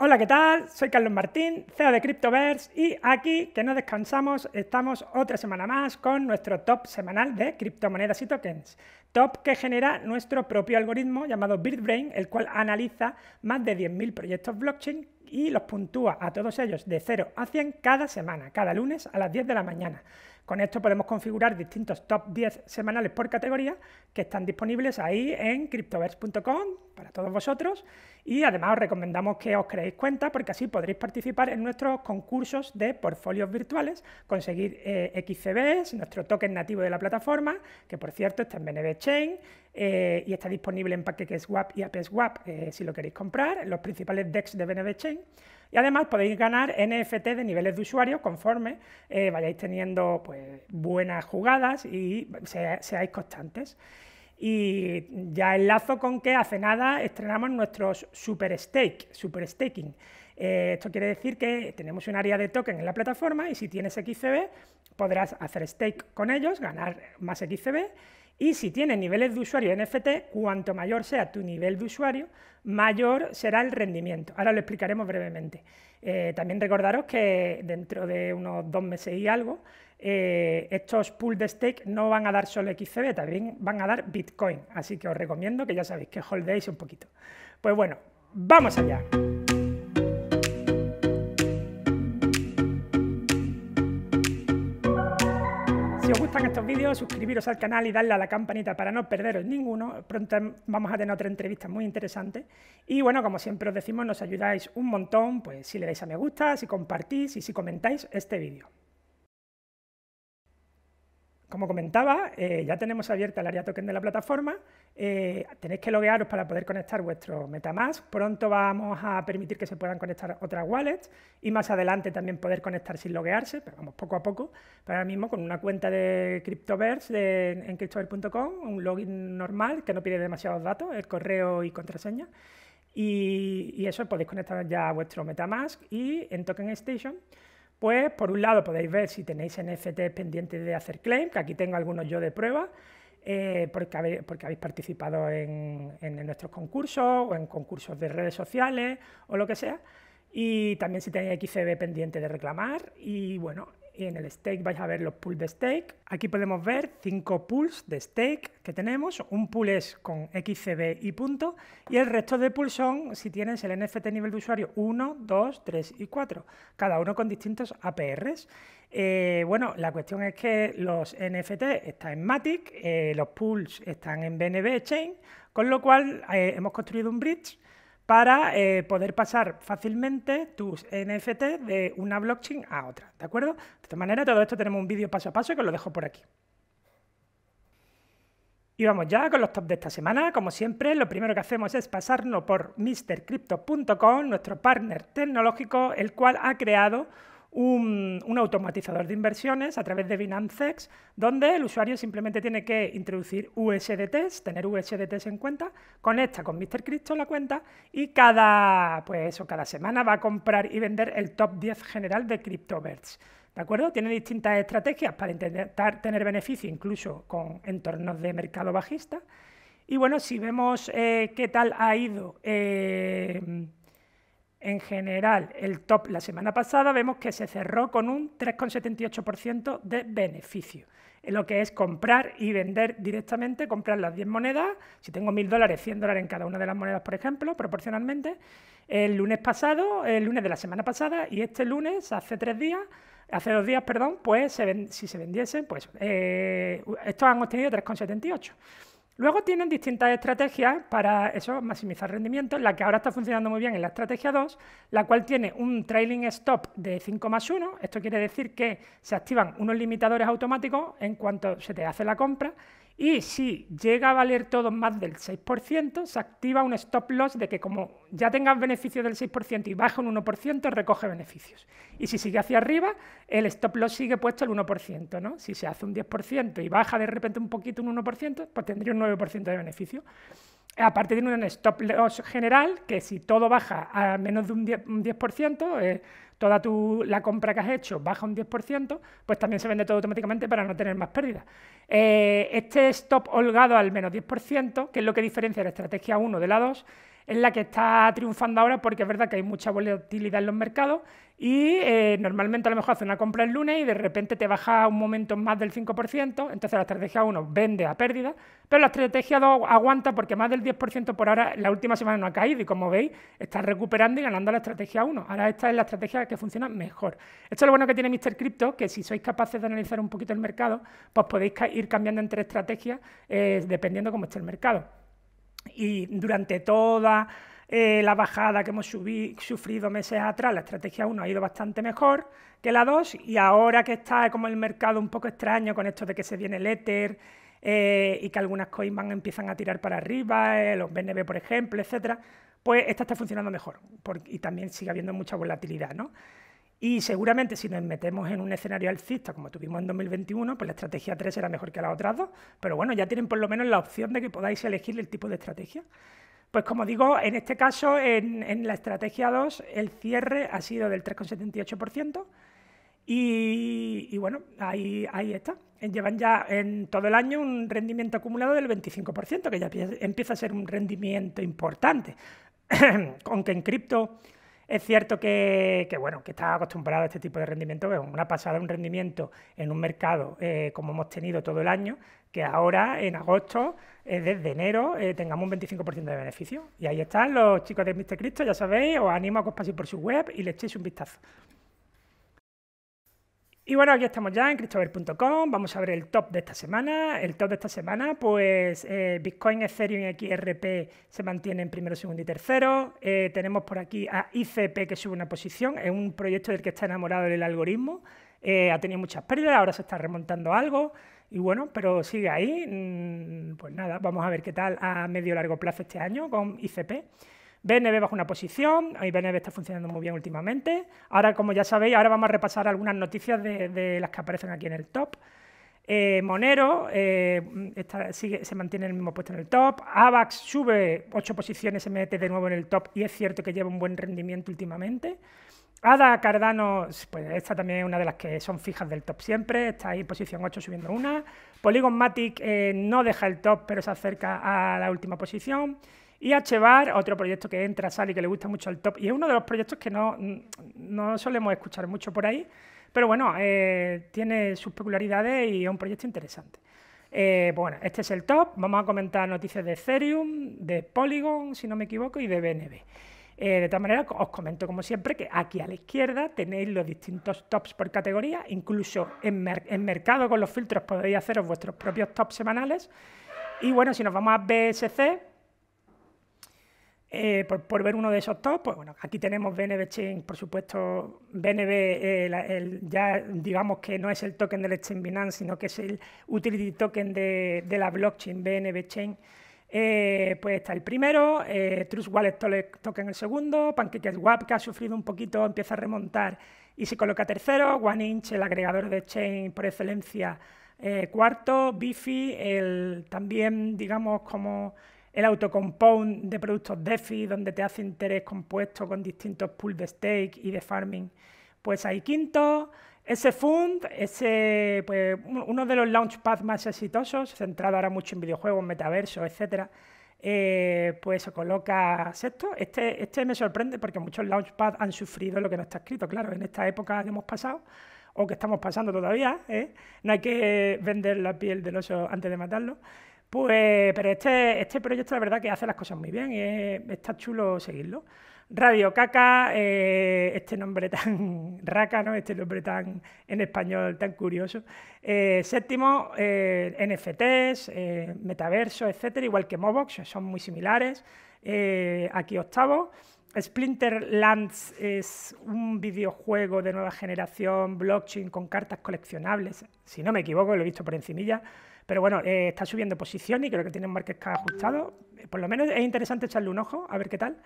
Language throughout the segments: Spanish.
Hola, ¿qué tal? Soy Carlos Martín, CEO de Cryptoverse y aquí, que no descansamos, estamos otra semana más con nuestro top semanal de criptomonedas y tokens. Top que genera nuestro propio algoritmo llamado BirdBrain, el cual analiza más de 10.000 proyectos blockchain y los puntúa a todos ellos de 0 a 100 cada semana, cada lunes a las 10 de la mañana. Con esto podemos configurar distintos top 10 semanales por categoría que están disponibles ahí en cryptoverse.com para todos vosotros y además os recomendamos que os creéis cuenta porque así podréis participar en nuestros concursos de portfolios virtuales, conseguir eh, XCBs, nuestro token nativo de la plataforma, que por cierto está en BNB Chain eh, y está disponible en PancakeSwap y AppSwap eh, si lo queréis comprar, los principales DEX de BNB Chain y además podéis ganar NFT de niveles de usuario conforme eh, vayáis teniendo pues, buenas jugadas y seáis constantes. Y ya enlazo con que hace nada estrenamos nuestros Super Stake, Super Staking eh, esto quiere decir que tenemos un área de token en la plataforma y si tienes XCB podrás hacer stake con ellos, ganar más XCB. Y si tienes niveles de usuario NFT, cuanto mayor sea tu nivel de usuario, mayor será el rendimiento. Ahora lo explicaremos brevemente. Eh, también recordaros que dentro de unos dos meses y algo, eh, estos pool de stake no van a dar solo XCB, también van a dar Bitcoin. Así que os recomiendo que ya sabéis que holdéis un poquito. Pues bueno, vamos allá. estos vídeos, suscribiros al canal y darle a la campanita para no perderos ninguno. Pronto vamos a tener otra entrevista muy interesante. Y bueno, como siempre os decimos, nos ayudáis un montón, pues si le dais a me gusta, si compartís y si comentáis este vídeo. Como comentaba, eh, ya tenemos abierta el área token de la plataforma. Eh, tenéis que loguearos para poder conectar vuestro Metamask. Pronto vamos a permitir que se puedan conectar otras wallets y más adelante también poder conectar sin loguearse, pero vamos poco a poco. Para ahora mismo con una cuenta de Cryptoverse en cryptoverse.com, un login normal que no pide demasiados datos, el correo y contraseña. Y, y eso podéis conectar ya vuestro Metamask y en Token Station pues por un lado podéis ver si tenéis NFT pendientes de hacer claim, que aquí tengo algunos yo de prueba, eh, porque, habéis, participado en, nuestros concursos o en concursos de redes sociales o lo que sea. Y también si tenéis XCB pendiente de reclamar. Y bueno, y en el stake vais a ver los pools de stake. Aquí podemos ver cinco pools de stake que tenemos. Un pool es con XCB y punto. Y el resto de pools son si tienes el NFT nivel de usuario 1, 2, 3 y 4. Cada uno con distintos APRs. Eh, bueno, la cuestión es que los NFT están en Matic, eh, los pools están en BNB Chain, con lo cual eh, hemos construido un bridge para eh, poder pasar fácilmente tus NFT de una blockchain a otra, ¿de acuerdo? De esta manera, todo esto tenemos un vídeo paso a paso que os lo dejo por aquí. Y vamos ya con los top de esta semana. Como siempre, lo primero que hacemos es pasarnos por MrCrypto.com, nuestro partner tecnológico, el cual ha creado un, automatizador de inversiones a través de Binancex, donde el usuario simplemente tiene que introducir USDTs, tener USDTs en cuenta, conecta con Mr. Crypto la cuenta y cada, pues eso, cada semana va a comprar y vender el top 10 general de CryptoBirds. ¿De acuerdo? Tiene distintas estrategias para intentar tener beneficio incluso con entornos de mercado bajista. Y bueno, si vemos eh, qué tal ha ido eh, en general, el top la semana pasada vemos que se cerró con un 3,78% de beneficio. En lo que es comprar y vender directamente, comprar las 10 monedas. Si tengo 1.000 dólares, 100 dólares en cada una de las monedas, por ejemplo, proporcionalmente. El lunes pasado, el lunes de la semana pasada y este lunes, hace tres días, hace dos días, perdón, pues si se vendiesen, pues eh, estos han obtenido 3,78. Luego tienen distintas estrategias para eso, maximizar rendimiento, la que ahora está funcionando muy bien es la estrategia 2, la cual tiene un trailing stop de 5 más 1, esto quiere decir que se activan unos limitadores automáticos en cuanto se te hace la compra y si llega a valer todo más del 6%, se activa un stop loss de que como ya tengas beneficio del 6% y baja un 1%, recoge beneficios. Y si sigue hacia arriba, el stop loss sigue puesto el 1%. ¿no? Si se hace un 10% y baja de repente un poquito un 1%, pues tendría un 9% de beneficio. Aparte de un stop loss general que si todo baja a menos de un 10%, eh, toda la compra que has hecho baja un 10%, pues también se vende todo automáticamente para no tener más pérdidas. Eh, este stop holgado al menos 10%, que es lo que diferencia la estrategia 1 de la 2, es la que está triunfando ahora porque es verdad que hay mucha volatilidad en los mercados y eh, normalmente a lo mejor hace una compra el lunes y de repente te baja un momento más del 5%, entonces la estrategia 1 vende a pérdida, pero la estrategia 2 aguanta porque más del 10% por ahora la última semana no ha caído y como veis está recuperando y ganando la estrategia 1. Ahora esta es la estrategia que funciona mejor. Esto es lo bueno que tiene Mr. Crypto, que si sois capaces de analizar un poquito el mercado, pues podéis ir cambiando entre estrategias eh, dependiendo cómo esté el mercado y durante toda eh, la bajada que hemos sufrido meses atrás, la estrategia 1 ha ido bastante mejor que la 2 y ahora que está como el mercado un poco extraño con esto de que se viene el Ether eh, y que algunas coins van, empiezan a tirar para arriba, eh, los BNB por ejemplo, etcétera, pues esta está funcionando mejor y también sigue habiendo mucha volatilidad, ¿no? Y seguramente si nos metemos en un escenario alcista como tuvimos en 2021, pues la estrategia 3 era mejor que las otras dos, pero bueno, ya tienen por lo menos la opción de que podáis elegir el tipo de estrategia. Pues como digo, en este caso, en, la estrategia 2, el cierre ha sido del 3,78%. Y, bueno, ahí, ahí está. Llevan ya en todo el año un rendimiento acumulado del 25%, que ya empieza a ser un rendimiento importante. Aunque en cripto es cierto que, bueno, que está acostumbrado a este tipo de rendimiento, que una pasada, un rendimiento en un mercado eh, como hemos tenido todo el año, que ahora en agosto, eh, desde enero, eh, tengamos un 25% de beneficio. Y ahí están los chicos de Mr. Cristo, ya sabéis, os animo a que os paséis por su web y le echéis un vistazo. Y bueno, aquí estamos ya en cristover.com, vamos a ver el top de esta semana. El top de esta semana, pues eh, Bitcoin, Ethereum y XRP se mantienen primero, segundo y tercero. Eh, tenemos por aquí a ICP que sube una posición, es un proyecto del que está enamorado el algoritmo. Eh, ha tenido muchas pérdidas, ahora se está remontando algo. Y bueno, pero sigue ahí. Mm, pues nada, vamos a ver qué tal a medio largo plazo este año con ICP. BNB bajo una posición, y BNB está funcionando muy bien últimamente. Ahora, como ya sabéis, ahora vamos a repasar algunas noticias de, las que aparecen aquí en el top. Eh, Monero eh, se mantiene en el mismo puesto en el top. AVAX sube 8 posiciones, se mete de nuevo en el top y es cierto que lleva un buen rendimiento últimamente. ADA Cardano, pues esta también es una de las que son fijas del top siempre, está ahí en posición 8 subiendo una. Polygon Matic eh, no deja el top, pero se acerca a la última posición. Y Hbar, otro proyecto que entra, sale y que le gusta mucho el top. Y es uno de los proyectos que no, no solemos escuchar mucho por ahí. Pero bueno, eh, tiene sus peculiaridades y es un proyecto interesante. Eh, bueno, este es el top. Vamos a comentar noticias de Ethereum, de Polygon, si no me equivoco, y de BNB. Eh, de todas manera, os comento como siempre que aquí a la izquierda tenéis los distintos tops por categoría, incluso en, en mercado con los filtros podéis haceros vuestros propios tops semanales. Y bueno, si nos vamos a BSC, eh, por, ver uno de esos top, pues bueno, aquí tenemos BNB Chain, por supuesto, BNB eh, ya digamos que no es el token del exchange Binance, sino que es el utility token de, la blockchain BNB Chain. Eh, pues está el primero, Trust Wallet Token el segundo, PancakeSwap que ha sufrido un poquito, empieza a remontar y se coloca tercero, OneInch, el agregador de chain por excelencia, cuarto, Bifi, el, también digamos como el autocompound de productos DeFi, donde te hace interés compuesto con distintos pools de stake y de farming. Pues ahí quinto, ese fund, ese, pues, uno de los launchpads más exitosos, centrado ahora mucho en videojuegos, metaversos, etcétera, eh, pues se coloca sexto. Este, este me sorprende porque muchos launchpads han sufrido lo que no está escrito, claro, en esta época que hemos pasado o que estamos pasando todavía. ¿eh? No hay que vender la piel del oso antes de matarlo. Pues, pero este, este, proyecto la verdad que hace las cosas muy bien y está chulo seguirlo. Radio Caca, eh, este nombre tan rácano, este nombre tan en español tan curioso. Eh, séptimo, eh, NFTs, metaverso, etcétera, igual que Mobox, son muy similares. aquí octavo. Splinterlands es un videojuego de nueva generación, blockchain con cartas coleccionables, si no me equivoco, lo he visto por encimilla. Pero bueno, eh, está subiendo posición y creo que tiene un market cap ajustado. Eh, por lo menos es interesante echarle un ojo a ver qué tal.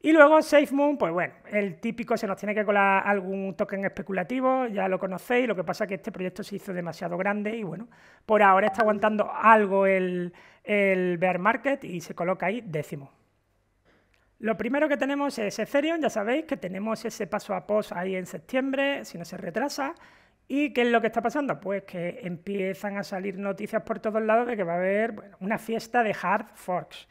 Y luego SafeMoon, pues bueno, el típico se nos tiene que colar algún token especulativo, ya lo conocéis, lo que pasa es que este proyecto se hizo demasiado grande y bueno, por ahora está aguantando algo el, bear market y se coloca ahí décimo. Lo primero que tenemos es Ethereum, ya sabéis que tenemos ese paso a pos ahí en septiembre, si no se retrasa. ¿Y qué es lo que está pasando? Pues que empiezan a salir noticias por todos lados de que va a haber una fiesta de hard forks.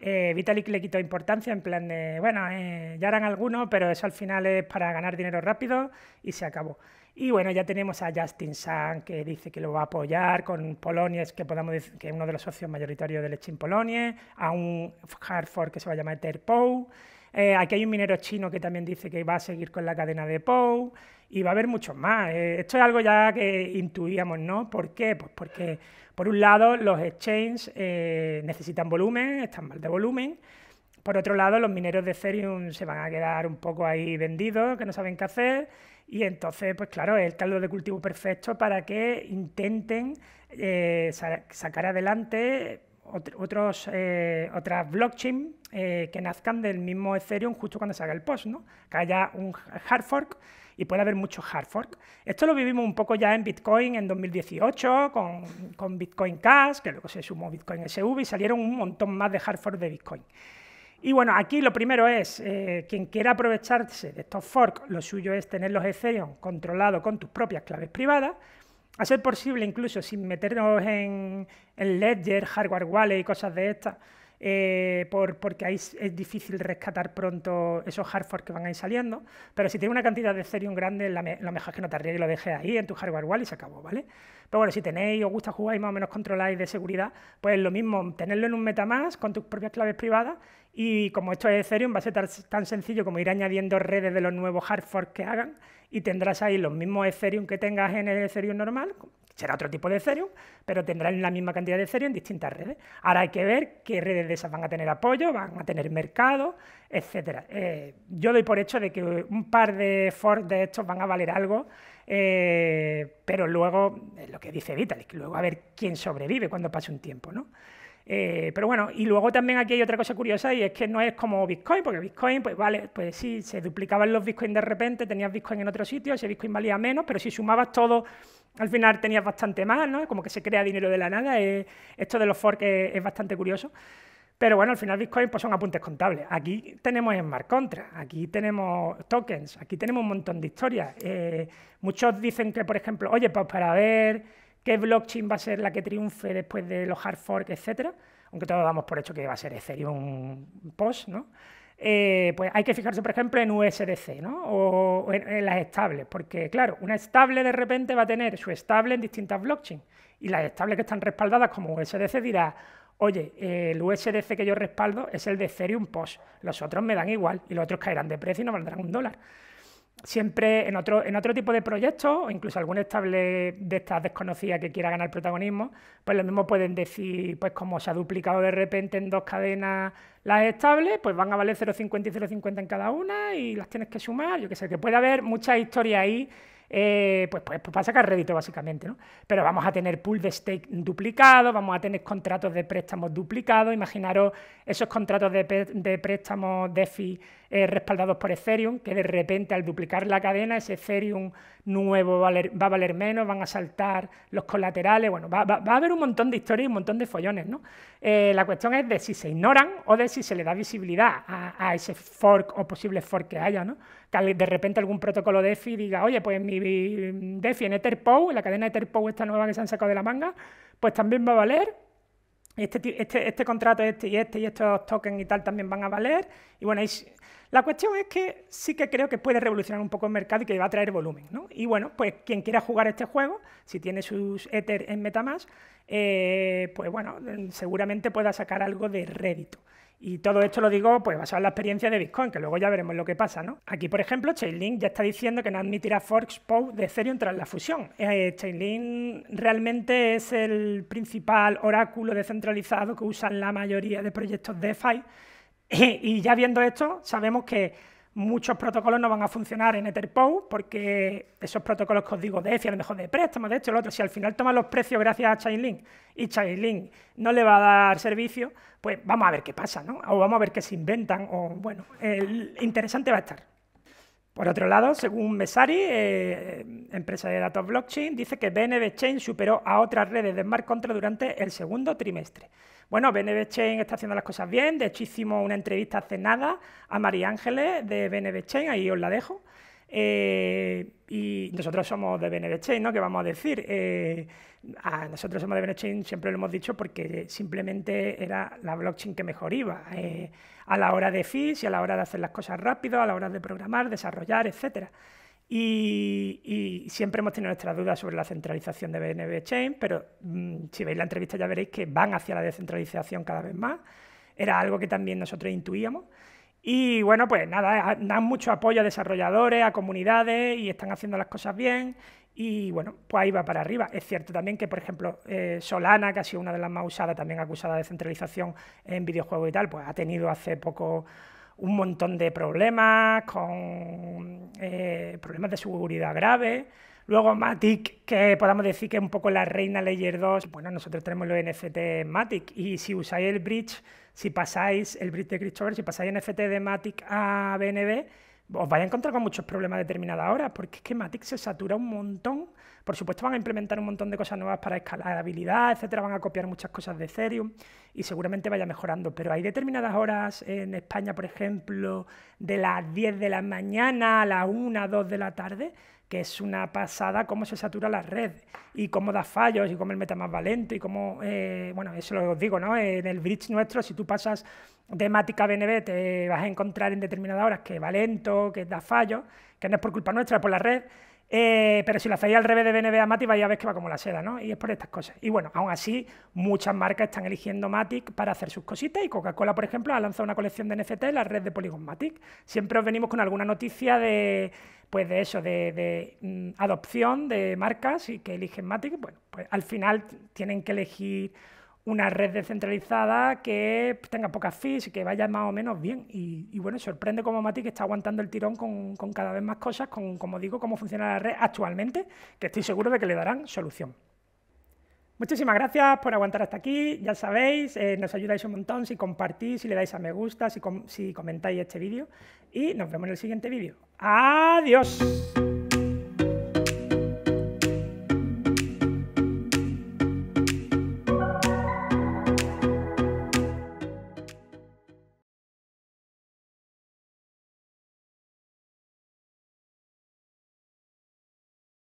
Eh, Vitalik le quitó importancia en plan de, bueno, eh, ya harán algunos, pero eso al final es para ganar dinero rápido y se acabó. Y bueno, ya tenemos a Justin Sun que dice que lo va a apoyar con Polonies, que podamos decir que es uno de los socios mayoritarios del Exchange Polonies, a un hard fork que se va a llamar Terpow. Eh, aquí hay un minero chino que también dice que va a seguir con la cadena de POU y va a haber muchos más. Eh, esto es algo ya que intuíamos, ¿no? ¿Por qué? Pues porque, por un lado, los exchanges eh, necesitan volumen, están mal de volumen. Por otro lado, los mineros de Ethereum se van a quedar un poco ahí vendidos, que no saben qué hacer. Y entonces, pues claro, es el caldo de cultivo perfecto para que intenten sacar adelante otros, eh, otras blockchain eh, que nazcan del mismo Ethereum justo cuando salga el post, ¿no? Que haya un hard fork y puede haber muchos hard fork. Esto lo vivimos un poco ya en Bitcoin en 2018 con, Bitcoin Cash, que luego se sumó Bitcoin SV y salieron un montón más de hard fork de Bitcoin. Y bueno, aquí lo primero es, eh, quien quiera aprovecharse de estos forks, lo suyo es tener los Ethereum controlados con tus propias claves privadas, a ser posible, incluso sin meternos en, Ledger, hardware wallet y cosas de estas, eh, porque ahí es difícil rescatar pronto esos hardware que van a ir saliendo. Pero si tienes una cantidad de Ethereum grande, lo mejor es que no te arriesgues y lo dejes ahí en tu hardware wallet y se acabó, ¿vale? Pero bueno, si tenéis, os gusta jugar y más o menos controláis de seguridad, pues lo mismo, tenerlo en un MetaMask con tus propias claves privadas y como esto es Ethereum, va a ser tan, sencillo como ir añadiendo redes de los nuevos hard forks que hagan y tendrás ahí los mismos Ethereum que tengas en el Ethereum normal, será otro tipo de Ethereum, pero tendrán la misma cantidad de Ethereum en distintas redes. Ahora hay que ver qué redes de esas van a tener apoyo, van a tener mercado, etc. Eh, yo doy por hecho de que un par de forks de estos van a valer algo, eh, pero luego, eh, lo que dice Vitalik, luego a ver quién sobrevive cuando pase un tiempo, ¿no? Eh, pero bueno, y luego también aquí hay otra cosa curiosa y es que no es como Bitcoin, porque Bitcoin, pues vale, pues sí, se duplicaban los Bitcoin de repente, tenías Bitcoin en otro sitio, ese Bitcoin valía menos, pero si sumabas todo, al final tenías bastante más, ¿no? Como que se crea dinero de la nada. esto de los forks es, bastante curioso. Pero bueno, al final Bitcoin pues son apuntes contables. Aquí tenemos smart contra aquí tenemos tokens, aquí tenemos un montón de historias. Eh, muchos dicen que, por ejemplo, oye, pues para ver ¿Qué blockchain va a ser la que triunfe después de los hard fork, etcétera? Aunque todos damos por hecho que va a ser Ethereum Post, ¿no? Eh, pues hay que fijarse, por ejemplo, en USDC, ¿no? O, en, las estables, porque claro, una estable de repente va a tener su estable en distintas blockchains y las estables que están respaldadas como USDC dirá, oye, el USDC que yo respaldo es el de Ethereum Post, los otros me dan igual y los otros caerán de precio y no valdrán un dólar siempre en otro, en otro tipo de proyectos, o incluso algún estable de estas desconocidas que quiera ganar protagonismo, pues lo mismo pueden decir, pues como se ha duplicado de repente en dos cadenas las estables, pues van a valer 0,50 y 0,50 en cada una y las tienes que sumar, yo qué sé, que puede haber muchas historias ahí eh, pues, pues, pues para sacar rédito básicamente, ¿no? Pero vamos a tener pool de stake duplicado, vamos a tener contratos de préstamos duplicados, imaginaros esos contratos de, de préstamos DeFi eh, respaldados por Ethereum, que de repente al duplicar la cadena, ese Ethereum nuevo va a valer, menos, van a saltar los colaterales, bueno, va, va, a haber un montón de historias y un montón de follones, ¿no? Eh, la cuestión es de si se ignoran o de si se le da visibilidad a, a ese fork o posible fork que haya, ¿no? que de repente algún protocolo DeFi diga, oye, pues mi DeFi en Etherpow, la cadena Etherpow esta nueva que se han sacado de la manga, pues también va a valer. Este, este, este contrato, este y este, y estos tokens y tal también van a valer. Y bueno, la cuestión es que sí que creo que puede revolucionar un poco el mercado y que va a traer volumen, ¿no? Y bueno, pues quien quiera jugar este juego, si tiene sus Ether en Metamask, eh, pues bueno, seguramente pueda sacar algo de rédito. Y todo esto lo digo pues basado en la experiencia de Bitcoin, que luego ya veremos lo que pasa, ¿no? Aquí, por ejemplo, Chainlink ya está diciendo que no admitirá forks POW de Ethereum tras la fusión. Eh, Chainlink realmente es el principal oráculo descentralizado que usan la mayoría de proyectos DeFi. y ya viendo esto, sabemos que muchos protocolos no van a funcionar en EtherPow porque esos protocolos que os digo de a lo mejor de préstamo, de esto, lo otro, si al final toman los precios gracias a Chainlink y Chainlink no le va a dar servicio, pues vamos a ver qué pasa, ¿no? O vamos a ver qué se inventan, o bueno, interesante va a estar. Por otro lado, según Mesari, eh, empresa de datos blockchain, dice que BNB Chain superó a otras redes de smart contract durante el segundo trimestre. Bueno, BNB Chain está haciendo las cosas bien. De hecho, hicimos una entrevista hace nada a María Ángeles de BNB Chain, ahí os la dejo. Eh, y nosotros somos de BNB ¿no? ¿Qué vamos a decir? Eh, nosotros somos de BNB siempre lo hemos dicho porque simplemente era la blockchain que mejor iba. Eh, a la hora de fees y a la hora de hacer las cosas rápido, a la hora de programar, desarrollar, etcétera. Y, siempre hemos tenido nuestras dudas sobre la centralización de BNB Chain, pero mm, si veis la entrevista ya veréis que van hacia la descentralización cada vez más. Era algo que también nosotros intuíamos. Y bueno, pues nada, dan mucho apoyo a desarrolladores, a comunidades y están haciendo las cosas bien. Y bueno, pues ahí va para arriba. Es cierto también que, por ejemplo, eh, Solana, que ha sido una de las más usadas, también acusada de centralización en videojuegos y tal, pues ha tenido hace poco un montón de problemas, con eh, problemas de seguridad grave. Luego Matic, que podamos decir que es un poco la reina Layer 2. Bueno, nosotros tenemos los NFT Matic y si usáis el bridge si pasáis el bridge de Christopher, si pasáis NFT de Matic a BNB, os vais a encontrar con muchos problemas determinadas horas, porque es que Matic se satura un montón. Por supuesto, van a implementar un montón de cosas nuevas para escalabilidad, etcétera, van a copiar muchas cosas de Ethereum y seguramente vaya mejorando. Pero hay determinadas horas en España, por ejemplo, de las 10 de la mañana a las 1, 2 de la tarde, que es una pasada cómo se satura la red y cómo da fallos y cómo el meta más valente y cómo, eh, bueno, eso lo digo, ¿no? En el bridge nuestro, si tú pasas de a BNB, te vas a encontrar en determinadas horas que va lento, que da fallos, que no es por culpa nuestra, es por la red, eh, pero si la hacéis al revés de BNB a Matic, vais a ver que va como la seda, ¿no? Y es por estas cosas. Y bueno, aún así, muchas marcas están eligiendo Matic para hacer sus cositas. Y Coca-Cola, por ejemplo, ha lanzado una colección de NFT en la red de Polygon Matic. Siempre os venimos con alguna noticia de, pues de eso, de, mm, adopción de marcas y que eligen Matic. Bueno, pues al final tienen que elegir una red descentralizada que pues, tenga pocas fees y que vaya más o menos bien. Y, bueno, sorprende como que está aguantando el tirón con, cada vez más cosas, con, como digo, cómo funciona la red actualmente, que estoy seguro de que le darán solución. Muchísimas gracias por aguantar hasta aquí, ya sabéis, eh, nos ayudáis un montón si compartís, si le dais a me gusta, si, si comentáis este vídeo y nos vemos en el siguiente vídeo. ¡Adiós!